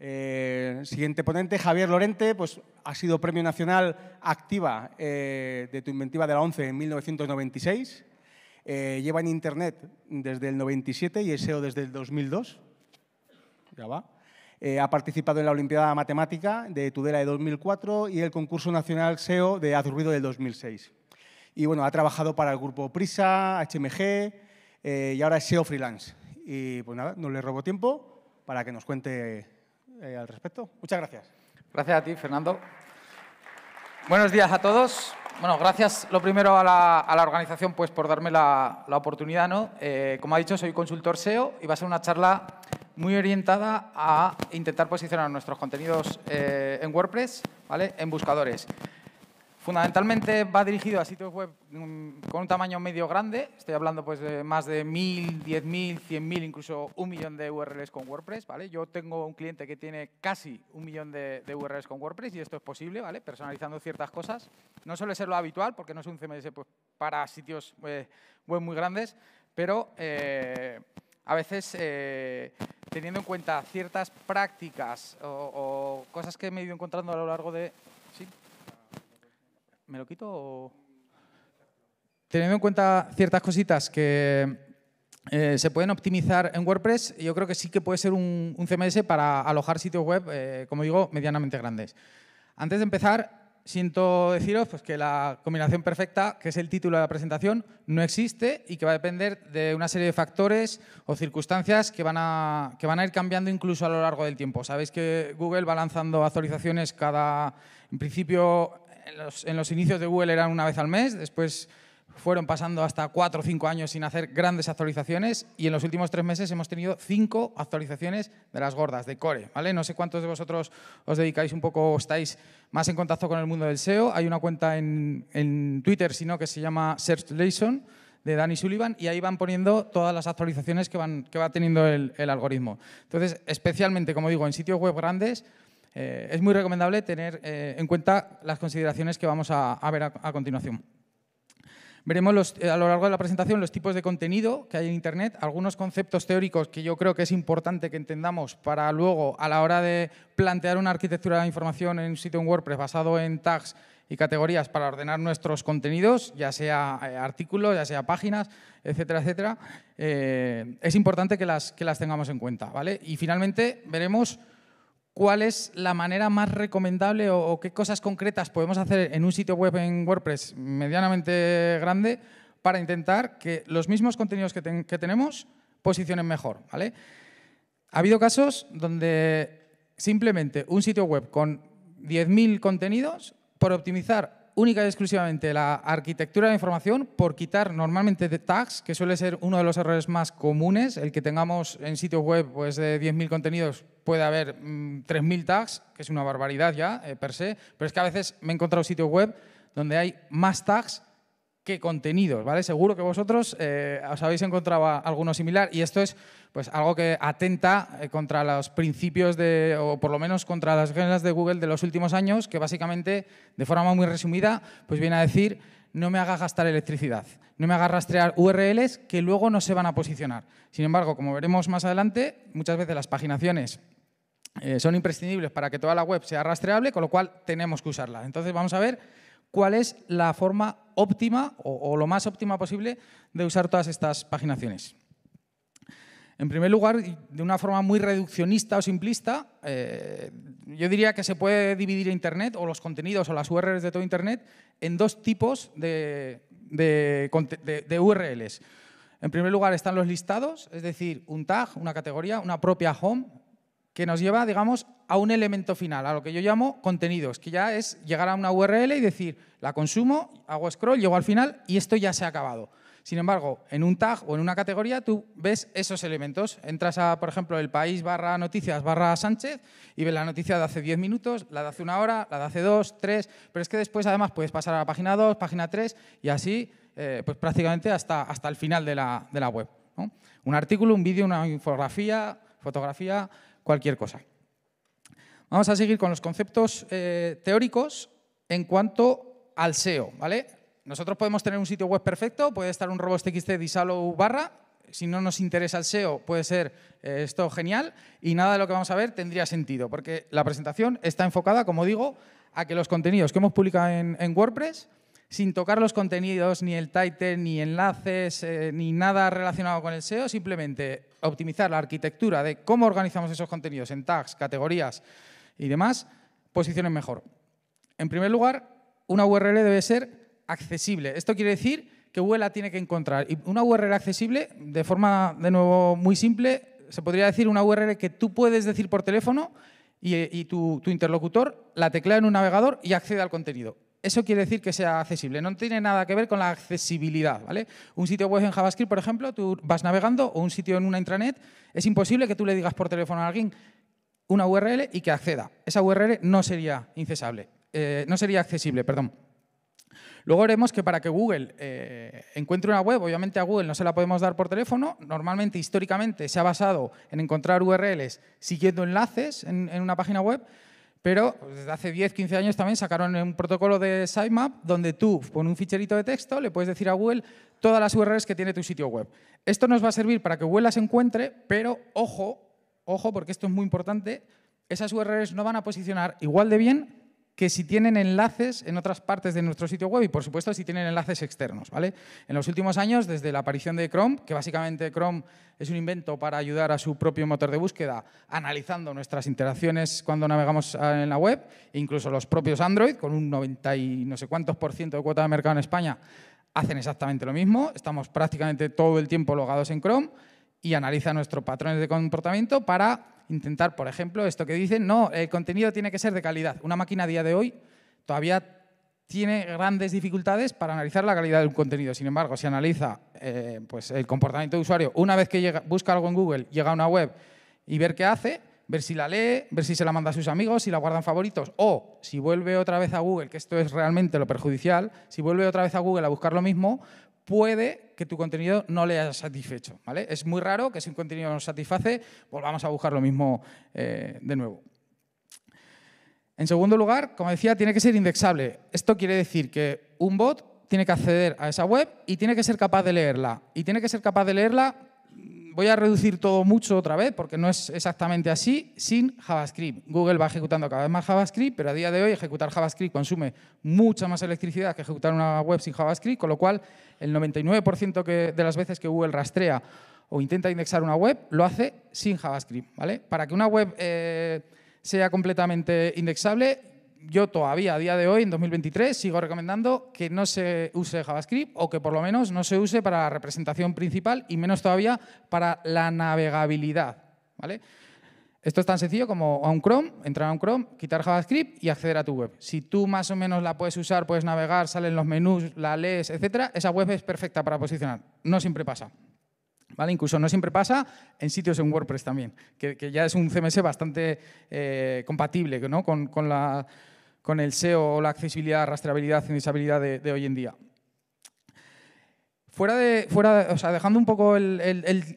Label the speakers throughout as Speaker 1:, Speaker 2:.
Speaker 1: Eh, siguiente ponente, Javier Lorente, pues ha sido Premio Nacional Activa eh, de tu inventiva de la ONCE en 1996. Eh, lleva en Internet desde el 97 y SEO e desde el 2002. Ya va. Eh, ha participado en la Olimpiada Matemática de Tudela de 2004 y el concurso nacional SEO de Azurbido del 2006. Y bueno, ha trabajado para el grupo Prisa, HMG y ahora es SEO Freelance. Y pues nada, no le robo tiempo para que nos cuente eh, al respecto. Muchas gracias.
Speaker 2: Gracias a ti, Fernando. Buenos días a todos. Bueno, gracias lo primero a la, organización pues, por darme la, oportunidad. ¿no? Eh, como ha dicho, soy consultor SEO y va a ser una charla muy orientada a intentar posicionar nuestros contenidos eh, en WordPress, ¿vale? en buscadores. Fundamentalmente va dirigido a sitios web mm, con un tamaño medio grande, estoy hablando pues de más de 1.000, 10.000, 100.000, incluso un millón de URLs con WordPress. ¿vale? Yo tengo un cliente que tiene casi un millón de, URLs con WordPress y esto es posible, ¿vale? personalizando ciertas cosas. No suele ser lo habitual porque no es un CMS pues, para sitios eh, web muy grandes, pero eh, a veces eh, teniendo en cuenta ciertas prácticas o, cosas que me he ido encontrando a lo largo de... ¿Me lo quito Teniendo en cuenta ciertas cositas que eh, se pueden optimizar en WordPress, yo creo que sí que puede ser un, CMS para alojar sitios web, eh, como digo, medianamente grandes. Antes de empezar, siento deciros pues, que la combinación perfecta, que es el título de la presentación, no existe y que va a depender de una serie de factores o circunstancias que van a, que van a ir cambiando incluso a lo largo del tiempo. Sabéis que Google va lanzando actualizaciones cada, en principio, en los, inicios de Google eran una vez al mes, después fueron pasando hasta cuatro o cinco años sin hacer grandes actualizaciones y en los últimos tres meses hemos tenido cinco actualizaciones de las gordas, de core. ¿vale? No sé cuántos de vosotros os dedicáis un poco, estáis más en contacto con el mundo del SEO. Hay una cuenta en, en Twitter, sino que se llama searchlayson de Danny Sullivan y ahí van poniendo todas las actualizaciones que, van, que va teniendo el, el algoritmo. Entonces, especialmente, como digo, en sitios web grandes eh, es muy recomendable tener eh, en cuenta las consideraciones que vamos a, ver a, continuación. Veremos eh, a lo largo de la presentación los tipos de contenido que hay en Internet, algunos conceptos teóricos que yo creo que es importante que entendamos para luego, a la hora de plantear una arquitectura de la información en un sitio en WordPress basado en tags y categorías para ordenar nuestros contenidos, ya sea artículos, ya sea páginas, etcétera, etcétera, es importante que las, que las tengamos en cuenta. ¿vale? Y finalmente veremos cuál es la manera más recomendable o, qué cosas concretas podemos hacer en un sitio web en WordPress medianamente grande para intentar que los mismos contenidos que, tenemos posicionen mejor. ¿vale? Ha habido casos donde simplemente un sitio web con 10.000 contenidos, por optimizar única y exclusivamente la arquitectura de información por quitar normalmente de tags, que suele ser uno de los errores más comunes, el que tengamos en sitio web pues, de 10.000 contenidos puede haber 3.000 mm, tags, que es una barbaridad ya eh, per se, pero es que a veces me he encontrado sitio web donde hay más tags qué contenidos, ¿vale? Seguro que vosotros eh, os habéis encontrado alguno similar y esto es pues, algo que atenta eh, contra los principios de, o por lo menos contra las reglas de Google de los últimos años, que básicamente, de forma muy resumida, pues viene a decir no me haga gastar electricidad, no me haga rastrear URLs que luego no se van a posicionar. Sin embargo, como veremos más adelante, muchas veces las paginaciones eh, son imprescindibles para que toda la web sea rastreable, con lo cual tenemos que usarla. Entonces vamos a ver cuál es la forma óptima o, lo más óptima posible de usar todas estas paginaciones. En primer lugar, de una forma muy reduccionista o simplista, eh, yo diría que se puede dividir Internet o los contenidos o las URLs de todo Internet en dos tipos de, de, URLs. En primer lugar están los listados, es decir, un tag, una categoría, una propia home, que nos lleva, digamos, a un elemento final, a lo que yo llamo contenidos, que ya es llegar a una URL y decir, la consumo, hago scroll, llego al final y esto ya se ha acabado. Sin embargo, en un tag o en una categoría tú ves esos elementos. Entras a, por ejemplo, el país barra noticias barra Sánchez y ves la noticia de hace 10 minutos, la de hace una hora, la de hace dos, tres, pero es que después además puedes pasar a la página 2, página 3 y así eh, pues prácticamente hasta, hasta el final de la, web. Un artículo, un vídeo, una infografía, fotografía, cualquier cosa. Vamos a seguir con los conceptos eh, teóricos en cuanto al SEO, ¿vale? Nosotros podemos tener un sitio web perfecto, puede estar un robots.txt, xt disallow barra, si no nos interesa el SEO puede ser eh, esto genial y nada de lo que vamos a ver tendría sentido, porque la presentación está enfocada, como digo, a que los contenidos que hemos publicado en WordPress sin tocar los contenidos, ni el title, ni enlaces, eh, ni nada relacionado con el SEO, simplemente optimizar la arquitectura de cómo organizamos esos contenidos en tags, categorías y demás, posicionen mejor. En primer lugar, una URL debe ser accesible. Esto quiere decir que Google la tiene que encontrar. Y una URL accesible, de forma, de nuevo, muy simple, se podría decir una URL que tú puedes decir por teléfono eh, y, tu, tu interlocutor la teclea en un navegador y accede al contenido eso quiere decir que sea accesible. No tiene nada que ver con la accesibilidad, ¿vale? Un sitio web en JavaScript, por ejemplo, tú vas navegando o un sitio en una intranet, es imposible que tú le digas por teléfono a alguien una URL y que acceda. Esa URL no sería incesable, eh, no sería accesible, perdón. Luego veremos que para que Google eh, encuentre una web, obviamente a Google no se la podemos dar por teléfono, normalmente históricamente se ha basado en encontrar URLs siguiendo enlaces en una página web, pero pues, desde hace 10, 15 años también sacaron un protocolo de sitemap donde tú, con un ficherito de texto, le puedes decir a Google todas las URLs que tiene tu sitio web. Esto nos va a servir para que Google las encuentre, pero ojo, ojo, porque esto es muy importante, esas URLs no van a posicionar igual de bien que si tienen enlaces en otras partes de nuestro sitio web y, por supuesto, si tienen enlaces externos. ¿vale? En los últimos años, desde la aparición de Chrome, que básicamente Chrome es un invento para ayudar a su propio motor de búsqueda analizando nuestras interacciones cuando navegamos ah, en la web, incluso los propios Android, con un 90 y no sé cuántos por ciento de cuota de mercado en España, hacen exactamente lo mismo. Estamos prácticamente todo el tiempo logados en Chrome y analiza nuestros patrones de comportamiento para intentar, por ejemplo, esto que dicen, no, el contenido tiene que ser de calidad. Una máquina a día de hoy todavía tiene grandes dificultades para analizar la calidad de un contenido. Sin embargo, si analiza eh, pues el comportamiento de usuario, una vez que busca algo en Google, llega a una web y ver qué hace, ver si la lee, ver si se la manda a sus amigos, si la guardan favoritos, o si vuelve otra vez a Google, que esto es realmente lo perjudicial, si vuelve otra vez a Google a buscar lo mismo, puede que tu contenido no le haya satisfecho. ¿vale? Es muy raro que si un contenido no satisface, volvamos a buscar lo mismo eh, de nuevo. En segundo lugar, como decía, tiene que ser indexable. Esto quiere decir que un bot tiene que acceder a esa web y tiene que ser capaz de leerla. Y tiene que ser capaz de leerla voy a reducir todo mucho otra vez, porque no es exactamente así, sin JavaScript. Google va ejecutando cada vez más JavaScript, pero a día de hoy ejecutar JavaScript consume mucha más electricidad que ejecutar una web sin JavaScript, con lo cual el 99% que, de las veces que Google rastrea o intenta indexar una web, lo hace sin JavaScript. ¿vale? Para que una web eh, sea completamente indexable, yo todavía a día de hoy, en 2023, sigo recomendando que no se use JavaScript o que por lo menos no se use para la representación principal y menos todavía para la navegabilidad. ¿vale? Esto es tan sencillo como a un Chrome, entrar a un Chrome, quitar JavaScript y acceder a tu web. Si tú más o menos la puedes usar, puedes navegar, salen los menús, la lees, etcétera, esa web es perfecta para posicionar. No siempre pasa, Incluso no siempre pasa en sitios en WordPress también, que, ya es un CMS bastante eh, compatible con, el SEO, la accesibilidad, rastreabilidad, indexabilidad de, de hoy en día. Fuera de, fuera, o dejando un poco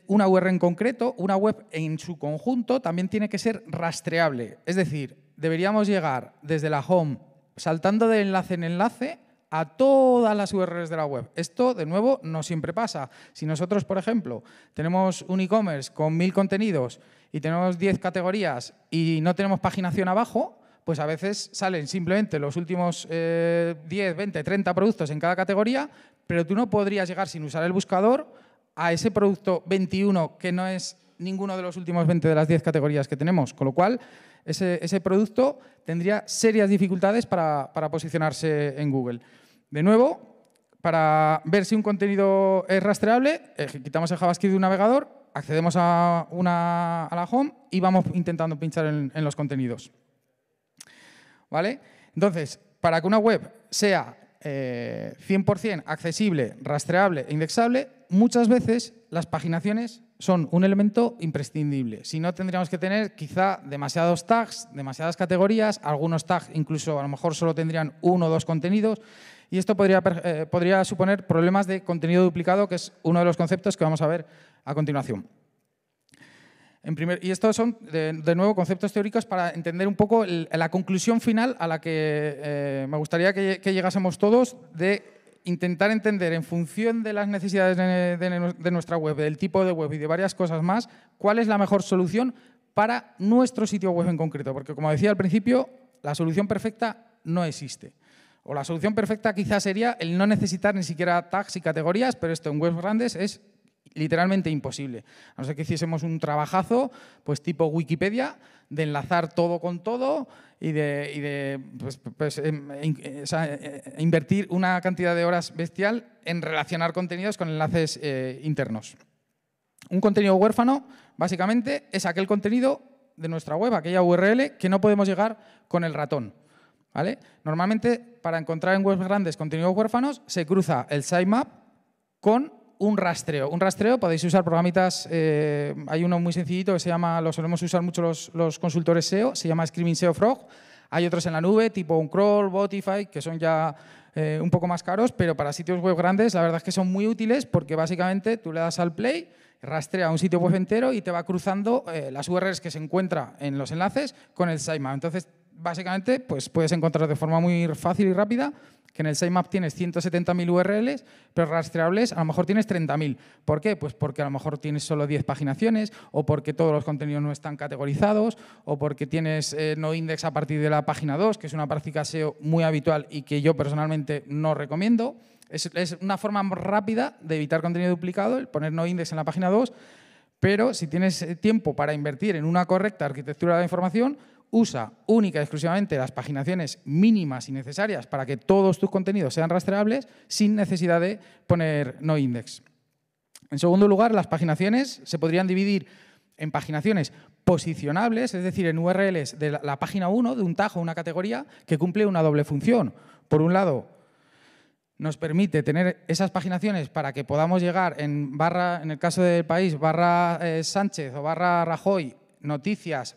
Speaker 2: una URL en concreto, una web en su conjunto también tiene que ser rastreable. Es decir, deberíamos llegar desde la home saltando de enlace en enlace a todas las URLs de la web. Esto, de nuevo, no siempre pasa. Si nosotros, por ejemplo, tenemos un e-commerce con mil contenidos y tenemos 10 categorías y no tenemos paginación abajo, pues a veces salen simplemente los últimos eh, 10, 20, 30 productos en cada categoría, pero tú no podrías llegar sin usar el buscador a ese producto 21 que no es ninguno de los últimos 20 de las 10 categorías que tenemos, con lo cual ese, producto tendría serias dificultades para posicionarse en Google. De nuevo, para ver si un contenido es rastreable, eh, quitamos el JavaScript de un navegador, accedemos a, una, a la home y vamos intentando pinchar en, los contenidos. ¿Vale? Entonces, para que una web sea 100% eh, accesible, rastreable e indexable, muchas veces las paginaciones son un elemento imprescindible. Si no, tendríamos que tener quizá demasiados tags, demasiadas categorías, algunos tags incluso a lo mejor solo tendrían uno o dos contenidos. Y esto eh, podría, suponer problemas de contenido duplicado, que es uno de los conceptos que vamos a ver a continuación. y estos son, de, nuevo, conceptos teóricos para entender un poco la conclusión final a la que eh, me gustaría que, llegásemos todos de intentar entender en función de las necesidades de, nuestra web, del tipo de web y de varias cosas más, cuál es la mejor solución para nuestro sitio web en concreto. Porque, como decía al principio, la solución perfecta no existe. O la solución perfecta quizás sería el no necesitar ni siquiera tags y categorías, pero esto en webs grandes es literalmente imposible. A no ser que hiciésemos un trabajazo, pues tipo Wikipedia, de enlazar todo con todo y de, invertir una cantidad de horas bestial en relacionar contenidos con enlaces eh, internos. Un contenido huérfano, básicamente, es aquel contenido de nuestra web, aquella URL, que no podemos llegar con el ratón. ¿vale? Normalmente, para encontrar en webs grandes contenidos huérfanos, se cruza el sitemap con un rastreo. Un rastreo, podéis usar programitas, eh, hay uno muy sencillito que se llama, lo solemos usar mucho los, consultores SEO, se llama Screaming SEO Frog. Hay otros en la nube, tipo un crawl, Botify, que son ya eh, un poco más caros, pero para sitios web grandes la verdad es que son muy útiles porque básicamente tú le das al play, rastrea un sitio web entero y te va cruzando eh, las URLs que se encuentra en los enlaces con el sitemap. Entonces básicamente pues puedes encontrar de forma muy fácil y rápida que en el sitemap tienes 170.000 URLs, pero rastreables a lo mejor tienes 30.000. ¿Por qué? Pues porque a lo mejor tienes solo 10 paginaciones, o porque todos los contenidos no están categorizados, o porque tienes eh, no index a partir de la página 2, que es una práctica SEO muy habitual y que yo personalmente no recomiendo. Es, es una forma rápida de evitar contenido duplicado, el poner no index en la página 2, pero si tienes eh, tiempo para invertir en una correcta arquitectura de la información, usa única y exclusivamente las paginaciones mínimas y necesarias para que todos tus contenidos sean rastreables sin necesidad de poner no index. En segundo lugar, las paginaciones se podrían dividir en paginaciones posicionables, es decir, en URLs de la, página 1, de un tajo, una categoría, que cumple una doble función. Por un lado, nos permite tener esas paginaciones para que podamos llegar en barra, en el caso del país, barra eh, Sánchez o barra Rajoy noticias,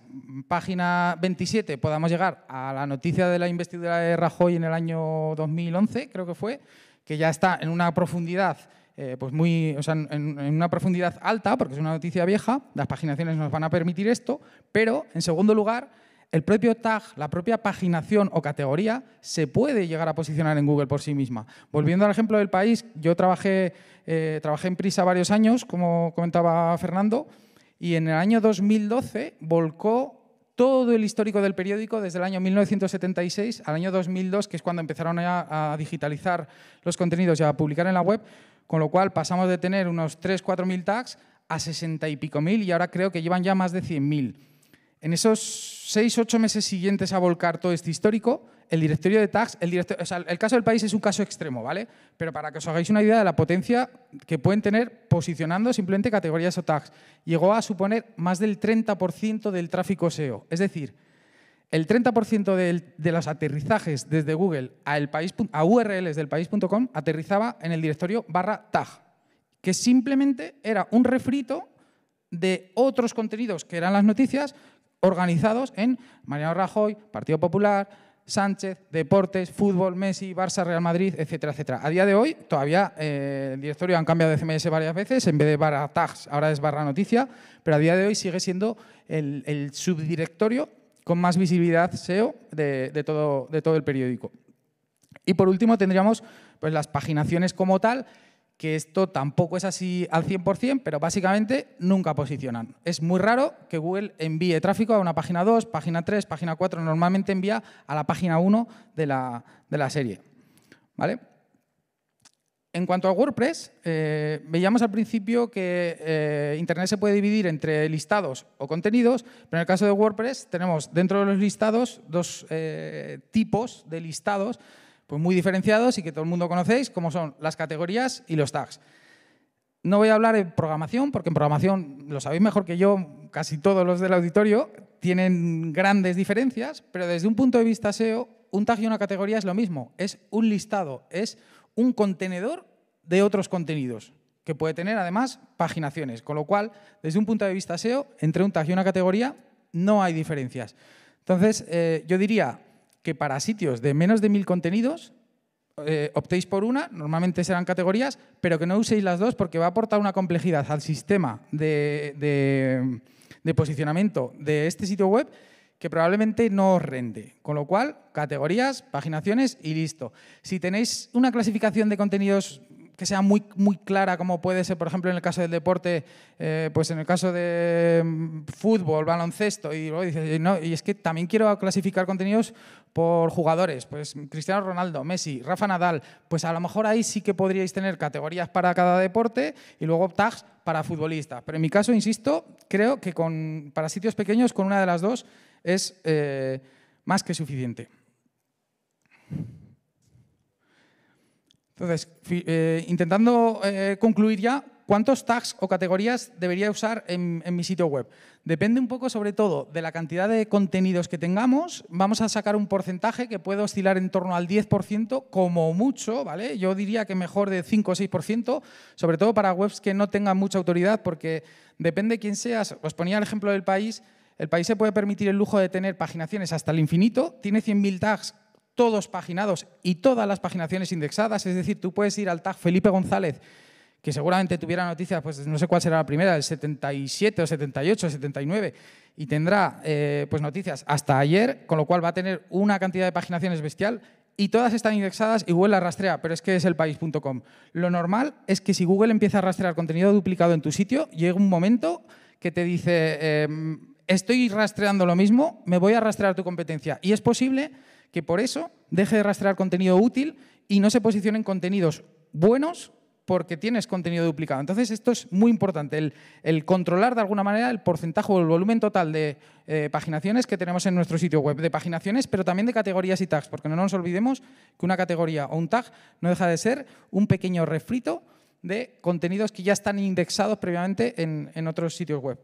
Speaker 2: página 27, podamos llegar a la noticia de la investidura de Rajoy en el año 2011, creo que fue, que ya está en una profundidad eh, pues muy, o sea, en, una profundidad alta, porque es una noticia vieja, las paginaciones nos van a permitir esto, pero en segundo lugar, el propio tag, la propia paginación o categoría se puede llegar a posicionar en Google por sí misma. Volviendo al ejemplo del país, yo trabajé, eh, trabajé en Prisa varios años, como comentaba Fernando, y en el año 2012 volcó todo el histórico del periódico desde el año 1976 al año 2002, que es cuando empezaron a, digitalizar los contenidos y a publicar en la web, con lo cual pasamos de tener unos 3-4 mil tags a 60 y pico mil y ahora creo que llevan ya más de 100 mil en esos seis, ocho meses siguientes a volcar todo este histórico, el directorio de tags, el, el caso del país es un caso extremo, ¿vale? Pero para que os hagáis una idea de la potencia que pueden tener posicionando simplemente categorías o tags, llegó a suponer más del 30% del tráfico SEO. Es decir, el 30% de, los aterrizajes desde Google a, a URLs del país.com aterrizaba en el directorio barra tag, que simplemente era un refrito de otros contenidos que eran las noticias, organizados en Mariano Rajoy, Partido Popular, Sánchez, Deportes, Fútbol, Messi, Barça, Real Madrid, etcétera, etcétera. A día de hoy todavía eh, el directorio han cambiado de CMS varias veces, en vez de barra tags ahora es barra noticia, pero a día de hoy sigue siendo el, subdirectorio con más visibilidad SEO de, todo, de todo el periódico. Y por último tendríamos pues, las paginaciones como tal, que esto tampoco es así al 100%, pero básicamente nunca posicionan. Es muy raro que Google envíe tráfico a una página 2, página 3, página 4, normalmente envía a la página 1 de la, serie. ¿Vale? En cuanto a WordPress, eh, veíamos al principio que eh, Internet se puede dividir entre listados o contenidos, pero en el caso de WordPress tenemos dentro de los listados dos eh, tipos de listados pues muy diferenciados y que todo el mundo conocéis, como son las categorías y los tags. No voy a hablar de programación, porque en programación lo sabéis mejor que yo, casi todos los del auditorio tienen grandes diferencias, pero desde un punto de vista SEO, un tag y una categoría es lo mismo, es un listado, es un contenedor de otros contenidos, que puede tener además paginaciones, con lo cual, desde un punto de vista SEO, entre un tag y una categoría no hay diferencias. Entonces, eh, yo diría, que para sitios de menos de mil contenidos eh, optéis por una, normalmente serán categorías, pero que no uséis las dos porque va a aportar una complejidad al sistema de, de posicionamiento de este sitio web que probablemente no os rende. Con lo cual, categorías, paginaciones y listo. Si tenéis una clasificación de contenidos que sea muy, muy clara, como puede ser, por ejemplo, en el caso del deporte, eh, pues en el caso de mm, fútbol, baloncesto, y luego dices, no, y es que también quiero clasificar contenidos por jugadores, pues Cristiano Ronaldo, Messi, Rafa Nadal, pues a lo mejor ahí sí que podríais tener categorías para cada deporte y luego tags para futbolistas. Pero en mi caso, insisto, creo que con, para sitios pequeños, con una de las dos, es eh, más que suficiente. Entonces, eh, intentando eh, concluir ya, ¿cuántos tags o categorías debería usar en, mi sitio web? Depende un poco, sobre todo, de la cantidad de contenidos que tengamos. Vamos a sacar un porcentaje que puede oscilar en torno al 10%, como mucho, ¿vale? Yo diría que mejor de 5 o 6%, sobre todo para webs que no tengan mucha autoridad, porque depende quién seas. Os ponía el ejemplo del país. El país se puede permitir el lujo de tener paginaciones hasta el infinito, tiene 100.000 tags todos paginados y todas las paginaciones indexadas. Es decir, tú puedes ir al tag Felipe González, que seguramente tuviera noticias, pues no sé cuál será la primera, el 77 o 78, 79, y tendrá eh, pues noticias hasta ayer, con lo cual va a tener una cantidad de paginaciones bestial y todas están indexadas y Google las rastrea, pero es que es el país.com. Lo normal es que si Google empieza a rastrear contenido duplicado en tu sitio, llega un momento que te dice, em, estoy rastreando lo mismo, me voy a rastrear tu competencia. Y es posible que por eso deje de rastrear contenido útil y no se posicionen contenidos buenos porque tienes contenido duplicado. Entonces, esto es muy importante, el, controlar de alguna manera el porcentaje o el volumen total de eh, paginaciones que tenemos en nuestro sitio web, de paginaciones, pero también de categorías y tags, porque no nos olvidemos que una categoría o un tag no deja de ser un pequeño refrito de contenidos que ya están indexados previamente en otros sitios web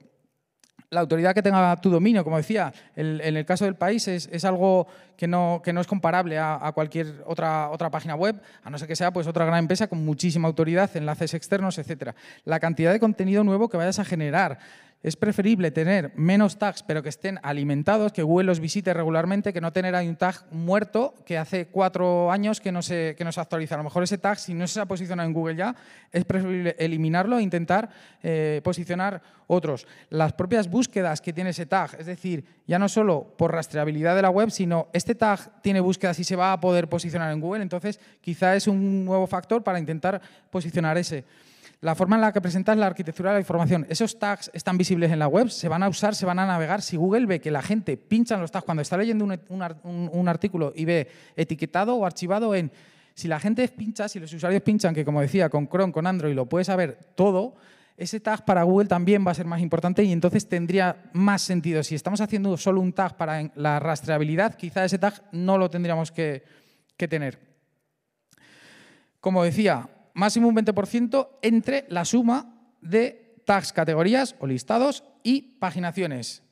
Speaker 2: la autoridad que tenga tu dominio, como decía, en el caso del país es, algo que no, es comparable a, cualquier otra, otra página web, a no ser que sea pues, otra gran empresa con muchísima autoridad, enlaces externos, etc. La cantidad de contenido nuevo que vayas a generar, es preferible tener menos tags pero que estén alimentados, que Google los visite regularmente, que no tener ahí un tag muerto que hace cuatro años que no, se, que no actualiza. A lo mejor ese tag, si no se ha posicionado en Google ya, es preferible eliminarlo e intentar eh, posicionar otros. Las propias búsquedas que tiene ese tag, es decir, ya no solo por rastreabilidad de la web, sino este tag tiene búsquedas y se va a poder posicionar en Google, entonces quizá es un nuevo factor para intentar posicionar ese. La forma en la que presentas la arquitectura de la información. Esos tags están visibles en la web, se van a usar, se van a navegar. Si Google ve que la gente pincha en los tags cuando está leyendo un, artículo y ve etiquetado o archivado en... Si la gente pincha, si los usuarios pinchan, que como decía, con Chrome, con Android, lo puedes saber todo, ese tag para Google también va a ser más importante y entonces tendría más sentido. Si estamos haciendo solo un tag para la rastreabilidad, quizá ese tag no lo tendríamos que tener. Como decía, máximo un 20% entre la suma de tags, categorías o listados y paginaciones.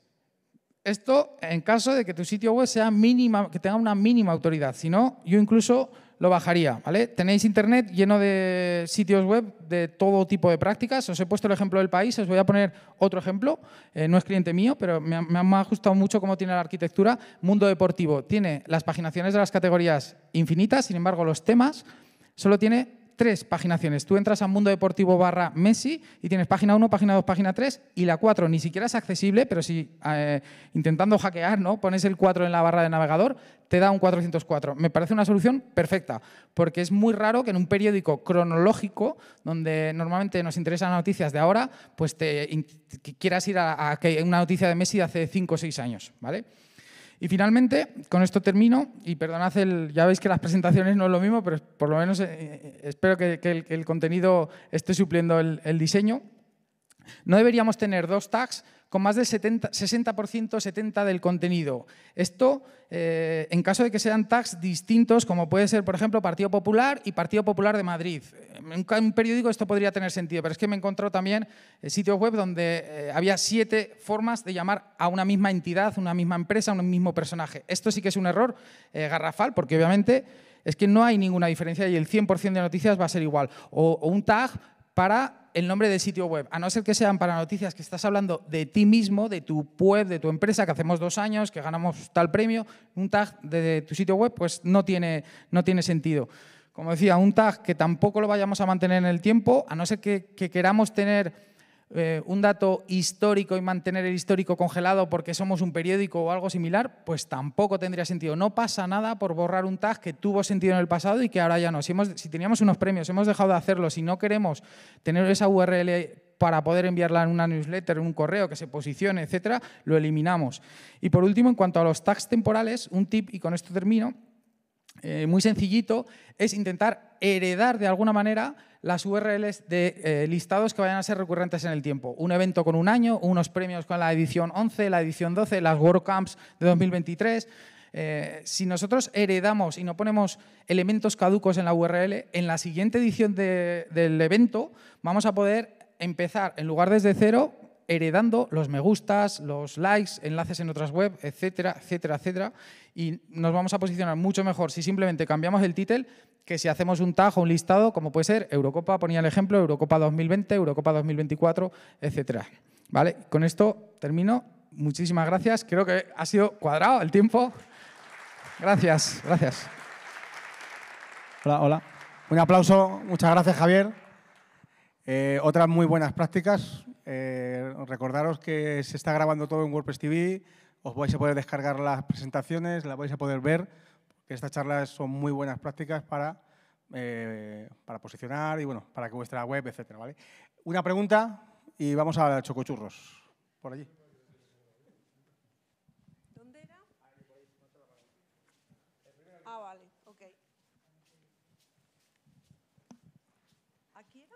Speaker 2: Esto en caso de que tu sitio web sea mínima, que tenga una mínima autoridad. Si no, yo incluso lo bajaría. ¿vale? Tenéis internet lleno de sitios web de todo tipo de prácticas. Os he puesto el ejemplo del país, os voy a poner otro ejemplo. Eh, no es cliente mío, pero me ha, me ha, gustado mucho cómo tiene la arquitectura. Mundo Deportivo tiene las paginaciones de las categorías infinitas, sin embargo, los temas solo tiene tres paginaciones. Tú entras a Mundo Deportivo barra Messi y tienes página 1, página 2, página 3 y la 4 ni siquiera es accesible, pero si eh, intentando hackear, ¿no? Pones el 4 en la barra de navegador, te da un 404. Me parece una solución perfecta, porque es muy raro que en un periódico cronológico, donde normalmente nos interesan noticias de ahora, pues te quieras ir a, una noticia de Messi de hace 5 o 6 años, ¿vale? Y finalmente, con esto termino, y perdonad, el, ya veis que las presentaciones no es lo mismo, pero por lo menos eh, eh, espero que, el, contenido esté supliendo el, el diseño. No deberíamos tener dos tags, con más del 70, 60%, 70% del contenido. Esto eh, en caso de que sean tags distintos, como puede ser, por ejemplo, Partido Popular y Partido Popular de Madrid. Eh, en un periódico esto podría tener sentido, pero es que me encontró también el eh, sitio web donde había siete formas de llamar a una misma entidad, una misma empresa, un mismo personaje. Esto sí que es un error garrafal, porque obviamente es que no hay ninguna diferencia y el 100% de noticias va a ser igual. O, o un tag para el nombre del sitio web, a no ser que sean para noticias que estás hablando de ti mismo, de tu web, de tu empresa, que hacemos dos años, que ganamos tal premio, un tag de tu sitio web, pues no tiene, no tiene sentido. Como decía, un tag que tampoco lo vayamos a mantener en el tiempo, a no ser que, que queramos tener eh, un dato histórico y mantener el histórico congelado porque somos un periódico o algo similar, pues tampoco tendría sentido. No pasa nada por borrar un tag que tuvo sentido en el pasado y que ahora ya no. Si, teníamos unos premios, hemos dejado de hacerlo, si no queremos tener esa URL para poder enviarla en una newsletter, en un correo, que se posicione, etcétera, lo eliminamos. Y por último, en cuanto a los tags temporales, un tip, y con esto termino, eh, muy sencillito, es intentar heredar de alguna manera las URLs de eh, listados que vayan a ser recurrentes en el tiempo. Un evento con un año, unos premios con la edición 11, la edición 12, las WordCamps de 2023. Eh, si nosotros heredamos y no ponemos elementos caducos en la URL, en la siguiente edición del evento vamos a poder empezar, en lugar desde cero, heredando los me gustas, los likes, enlaces en otras web, etcétera, etcétera, etcétera. Y nos vamos a posicionar mucho mejor si simplemente cambiamos el título que si hacemos un tag o un listado, como puede ser Eurocopa, ponía el ejemplo, Eurocopa 2020, Eurocopa 2024, etcétera. ¿Vale? Con esto termino. Muchísimas gracias. Creo que ha sido cuadrado el tiempo. Gracias, gracias. Hola, hola. Un aplauso. Muchas gracias, Javier.
Speaker 1: Eh, otras muy buenas prácticas. Eh, recordaros que se está grabando todo en WordPress TV. Os vais a poder descargar las presentaciones, las vais a poder ver que estas charlas son muy buenas prácticas eh, para, posicionar y bueno, para que vuestra web, etcétera. ¿vale? Una pregunta y vamos a Chocochurros, por allí. ¿Dónde era?
Speaker 2: Ah, vale, ok.
Speaker 1: ¿Aquí era?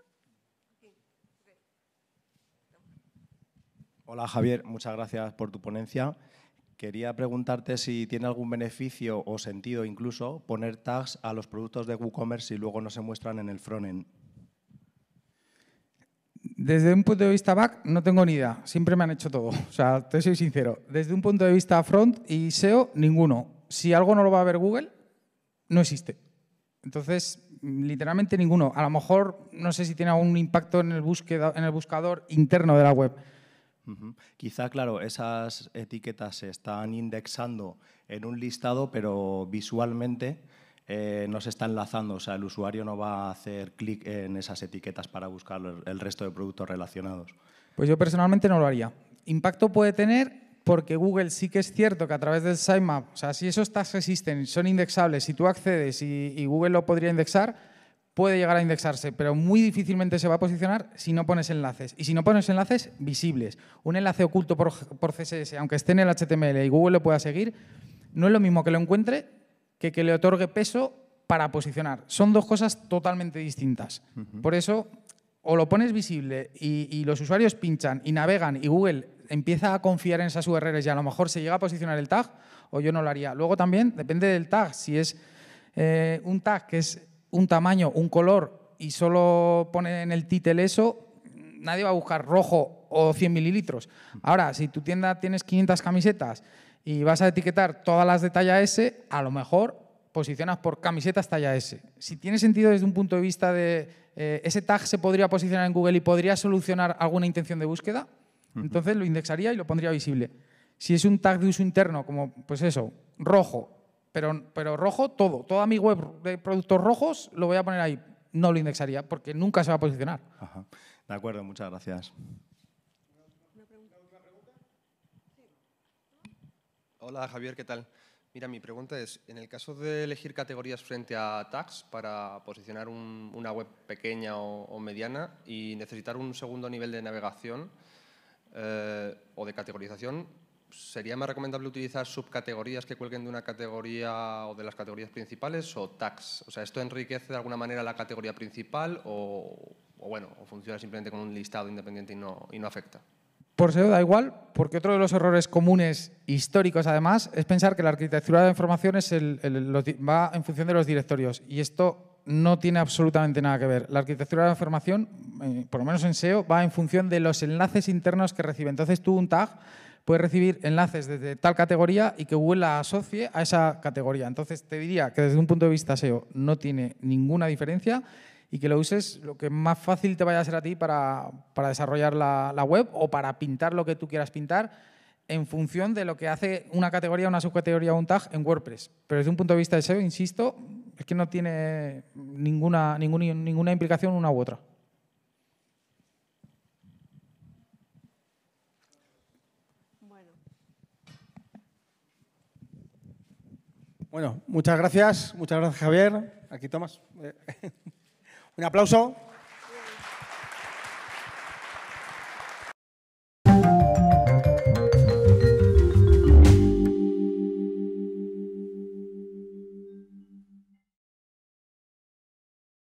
Speaker 1: Hola Javier, muchas gracias por tu ponencia. Quería preguntarte si tiene algún beneficio o sentido incluso poner tags a los productos de WooCommerce y luego no se muestran en el frontend.
Speaker 2: Desde un punto de vista back no tengo ni idea, siempre me han hecho todo, o sea, te soy sincero. Desde un punto de vista front y SEO, ninguno. Si algo no lo va a ver Google, no existe. Entonces, literalmente ninguno. A lo mejor no sé si tiene algún impacto en el buscador interno de la web, Quizá, claro,
Speaker 1: esas etiquetas se están indexando en un listado, pero visualmente eh, no se está enlazando, o sea, el usuario no va a hacer clic en esas etiquetas
Speaker 2: para buscar el resto de productos relacionados. Pues yo personalmente no lo haría. Impacto puede tener porque Google sí que es cierto que a través del sitemap, o sea, si esos tags existen, son indexables, si tú accedes y Google lo podría indexar, puede llegar a indexarse, pero muy difícilmente se va a posicionar si no pones enlaces. Y si no pones enlaces visibles, un enlace oculto por, CSS, aunque esté en el HTML y Google lo pueda seguir, no es lo mismo que lo encuentre que que le otorgue peso para posicionar. Son dos cosas totalmente distintas. Por eso, o lo pones visible y, los usuarios pinchan y navegan y Google empieza a confiar en esas URLs y a lo mejor se llega a posicionar el tag, o yo no lo haría. Luego también, depende del tag, si es eh, un tag que es un tamaño, un color y solo pone en el títel eso, nadie va a buscar rojo o 100 mililitros. Ahora, si tu tienda tienes 500 camisetas y vas a etiquetar todas las de talla S, a lo mejor posicionas por camisetas talla S. Si tiene sentido desde un punto de vista de eh, ese tag se podría posicionar en Google y podría solucionar alguna intención de búsqueda, entonces lo indexaría y lo pondría visible. Si es un tag de uso interno, como pues eso, rojo, pero, rojo todo. Toda mi web de productos rojos lo voy a poner ahí. No lo indexaría porque nunca se va a posicionar. De acuerdo, muchas
Speaker 1: gracias. Hola Javier, ¿qué tal? Mira, mi pregunta es, en el caso de elegir categorías frente a tags para posicionar una web pequeña o, mediana y necesitar un segundo nivel de navegación eh, o de categorización, ¿Sería más recomendable utilizar subcategorías que cuelguen de una categoría o de las categorías principales o tags? O sea, ¿esto enriquece de alguna manera la categoría principal o, bueno, funciona simplemente como un listado independiente y no, afecta?
Speaker 2: Por SEO da igual, porque otro de los errores comunes históricos, además, es pensar que la arquitectura de información es va en función de los directorios. Y esto no tiene absolutamente nada que ver. La arquitectura de la información, eh, por lo menos en SEO, va en función de los enlaces internos que recibe. Entonces tú un tag puede recibir enlaces desde tal categoría y que Google la asocie a esa categoría. Entonces, te diría que desde un punto de vista SEO no tiene ninguna diferencia y que lo uses lo que más fácil te vaya a ser a ti para, desarrollar la, web o para pintar lo que tú quieras pintar en función de lo que hace una categoría, una subcategoría o un tag en WordPress. Pero desde un punto de vista de SEO, insisto, es que no tiene ninguna, ninguna implicación una u otra.
Speaker 1: Bueno, muchas gracias, muchas gracias Javier. Aquí Tomás. Eh, un aplauso.